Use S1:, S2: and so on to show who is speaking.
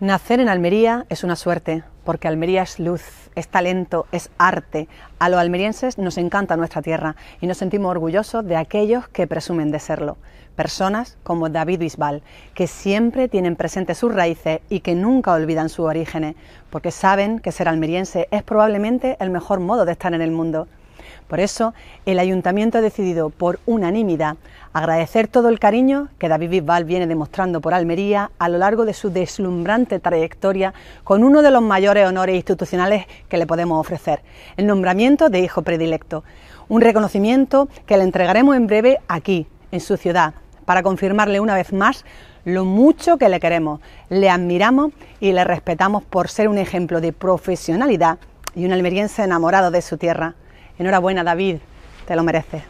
S1: Nacer en Almería es una suerte, porque Almería es luz, es talento, es arte. A los almerienses nos encanta nuestra tierra y nos sentimos orgullosos de aquellos que presumen de serlo. Personas como David Bisbal, que siempre tienen presentes sus raíces y que nunca olvidan sus orígenes, porque saben que ser almeriense es probablemente el mejor modo de estar en el mundo. Por eso, el ayuntamiento ha decidido, por unanimidad, agradecer todo el cariño que David Bisbal viene demostrando por Almería a lo largo de su deslumbrante trayectoria con uno de los mayores honores institucionales que le podemos ofrecer, el nombramiento de hijo predilecto. Un reconocimiento que le entregaremos en breve aquí, en su ciudad, para confirmarle una vez más lo mucho que le queremos, le admiramos y le respetamos por ser un ejemplo de profesionalidad y un almeriense enamorado de su tierra. Enhorabuena David, te lo mereces.